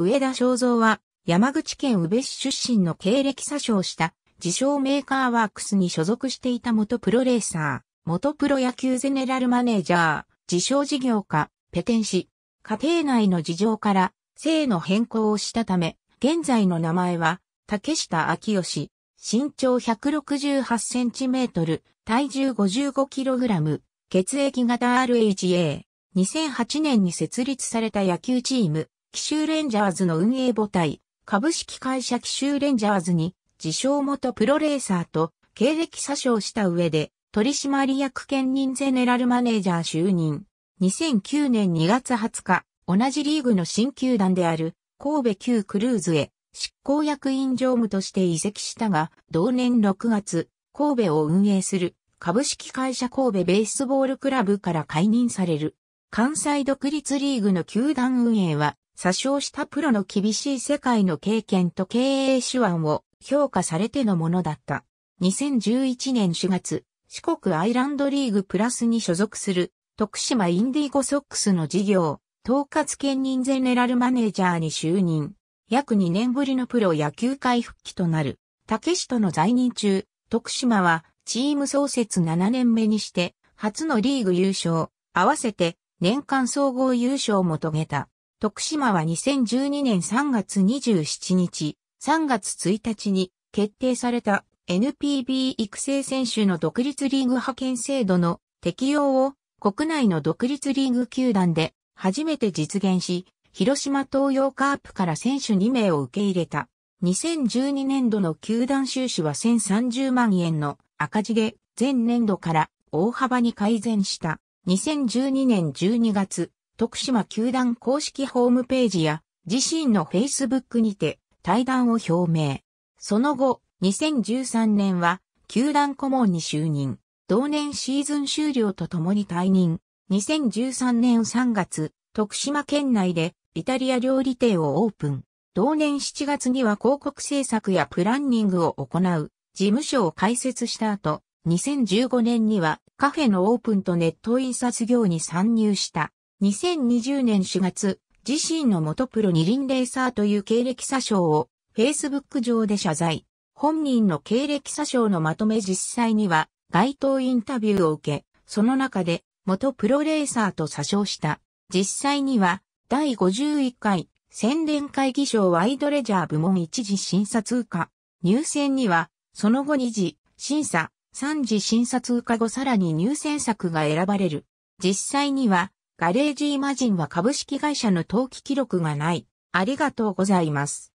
上田正造は、山口県宇部市出身の経歴詐称した、自称メーカーワークスに所属していた元プロレーサー、元プロ野球ゼネラルマネージャー、自称事業家、ペテン氏、家庭内の事情から、性の変更をしたため、現在の名前は、竹下明義、身長168センチメートル、体重55キログラム、血液型 RHA。2008年に設立された野球チーム、奇襲レンジャーズの運営母体、株式会社奇襲レンジャーズに、自称元プロレーサーと経歴詐称した上で、取締役兼任ゼネラルマネージャー就任。2009年2月20日、同じリーグの新球団である、神戸旧クルーズへ、執行役員常務として移籍したが、同年6月、神戸を運営する、株式会社神戸ベースボールクラブから解任される。関西独立リーグの球団運営は詐称したプロの厳しい世界の経験と経営手腕を評価されてのものだった。2011年4月、四国アイランドリーグプラスに所属する徳島インディゴソックスの事業、統括兼任ゼネラルマネージャーに就任。約2年ぶりのプロ野球界復帰となる。竹氏との在任中、徳島はチーム創設7年目にして、初のリーグ優勝、合わせて年間総合優勝も遂げた。徳島は2012年3月27日、3月1日に決定された NPB 育成選手の独立リーグ派遣制度の適用を国内の独立リーグ球団で初めて実現し、広島東洋カープから選手2名を受け入れた。2012年度の球団収支は1030万円の赤字で前年度から大幅に改善した。2012年12月、徳島球団公式ホームページや自身の Facebook にて対談を表明。その後、2013年は球団顧問に就任。同年シーズン終了とともに退任。2013年3月、徳島県内でイタリア料理店をオープン。同年7月には広告制作やプランニングを行う事務所を開設した後、2015年にはカフェのオープンとネット印刷業に参入した。2020年4月、自身の元プロ二輪レーサーという経歴詐称を Facebook 上で謝罪。本人の経歴詐称のまとめ実際には街頭インタビューを受け、その中で元プロレーサーと詐称した。実際には第51回宣伝会議賞ワイドレジャー部門一次審査通過。入選にはその後2次審査、3次審査通過後さらに入選作が選ばれる。実際にはガレージイマジンは株式会社の登記記録がない。ありがとうございます。